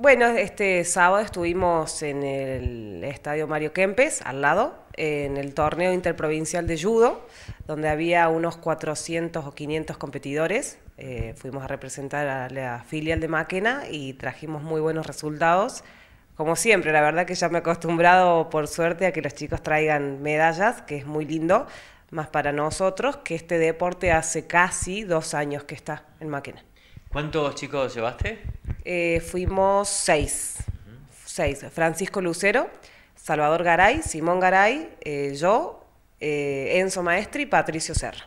Bueno, este sábado estuvimos en el estadio Mario Kempes, al lado, en el torneo interprovincial de judo, donde había unos 400 o 500 competidores. Eh, fuimos a representar a la filial de Máquena y trajimos muy buenos resultados. Como siempre, la verdad que ya me he acostumbrado, por suerte, a que los chicos traigan medallas, que es muy lindo, más para nosotros, que este deporte hace casi dos años que está en Máquina. ¿Cuántos chicos llevaste? Eh, fuimos seis. Francisco Lucero, Salvador Garay, Simón Garay, eh, yo, eh, Enzo Maestri y Patricio Serra.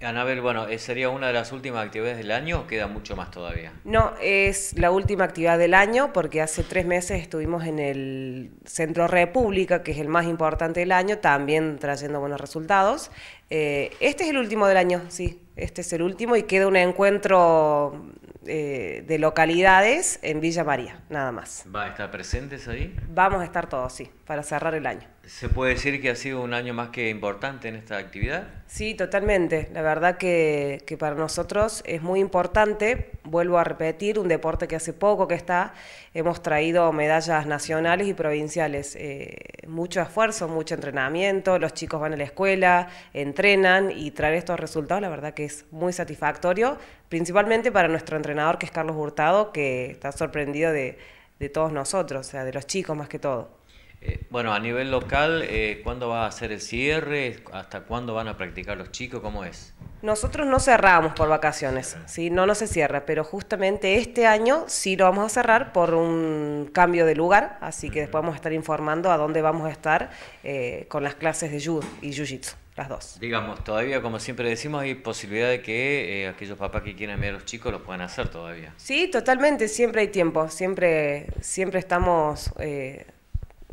Anabel, bueno, sería una de las últimas actividades del año o queda mucho más todavía? No, es la última actividad del año porque hace tres meses estuvimos en el Centro República, que es el más importante del año, también trayendo buenos resultados. este es el último del año, sí, este es el último y queda un encuentro eh, de localidades en Villa María, nada más. ¿Va a estar presentes ahí? Vamos a estar todos, sí, para cerrar el año. ¿Se puede decir que ha sido un año más que importante en esta actividad? Sí, totalmente. La verdad que, que para nosotros es muy importante vuelvo a repetir, un deporte que hace poco que está, hemos traído medallas nacionales y provinciales. Eh, mucho esfuerzo, mucho entrenamiento, los chicos van a la escuela, entrenan y traer estos resultados, la verdad que es muy satisfactorio, principalmente para nuestro entrenador que es Carlos Hurtado, que está sorprendido de, de todos nosotros, o sea, de los chicos más que todo. Eh, bueno, a nivel local, eh, ¿cuándo va a ser el cierre? ¿Hasta cuándo van a practicar los chicos? ¿Cómo es? Nosotros no cerramos por vacaciones, ¿sí? no, no se cierra, pero justamente este año sí lo vamos a cerrar por un cambio de lugar, así que después vamos a estar informando a dónde vamos a estar eh, con las clases de judo y jiu-jitsu, las dos. Digamos, todavía, como siempre decimos, hay posibilidad de que aquellos papás que quieran ver a los chicos lo puedan hacer todavía. Sí, totalmente, siempre hay tiempo, siempre, siempre estamos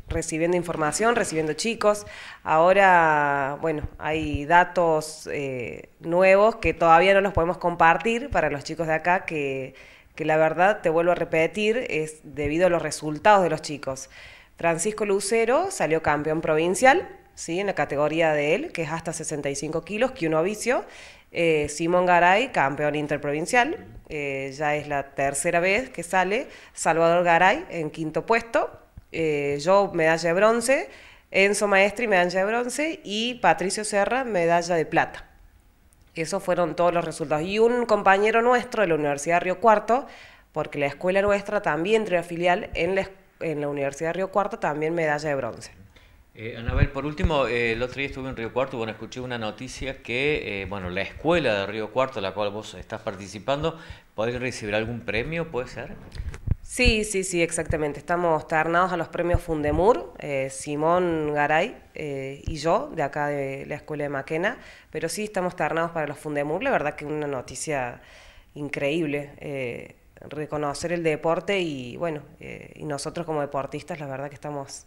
recibiendo información, recibiendo chicos. Ahora, bueno, hay datos eh, nuevos que todavía no los podemos compartir para los chicos de acá, que, que la verdad, te vuelvo a repetir, es debido a los resultados de los chicos. Francisco Lucero salió campeón provincial, ¿sí? en la categoría de él, que es hasta 65 kilos, que uno vicio. Eh, Simón Garay, campeón interprovincial, eh, ya es la tercera vez que sale. Salvador Garay en quinto puesto. Eh, yo medalla de bronce, Enzo Maestri medalla de bronce y Patricio Serra medalla de plata. Esos fueron todos los resultados. Y un compañero nuestro de la Universidad de Río Cuarto, porque la escuela nuestra también trae filial en la, en la Universidad de Río Cuarto, también medalla de bronce. Eh, Anabel, por último, eh, el otro día estuve en Río Cuarto, bueno, escuché una noticia que, eh, bueno, la escuela de Río Cuarto, la cual vos estás participando, ¿podés recibir algún premio, puede ser? Sí, sí, sí, exactamente. Estamos ternados a los premios Fundemur, eh, Simón Garay eh, y yo, de acá de la Escuela de Maquena, pero sí estamos ternados para los Fundemur, la verdad que es una noticia increíble. Eh, reconocer el deporte y bueno, y nosotros como deportistas, la verdad que estamos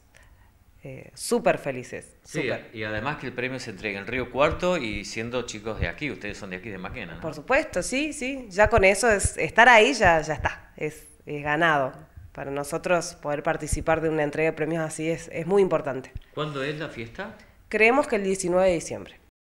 súper felices. Sí, y además que el premio se entrega en Río Cuarto y siendo chicos de aquí, ustedes son de aquí, de Maquena. ¿no? Por supuesto, sí, sí. Ya con eso, es, estar ahí ya, ya está. Es es ganado. Para nosotros poder participar de una entrega de premios así es, es muy importante. ¿Cuándo es la fiesta? Creemos que el 19 de diciembre.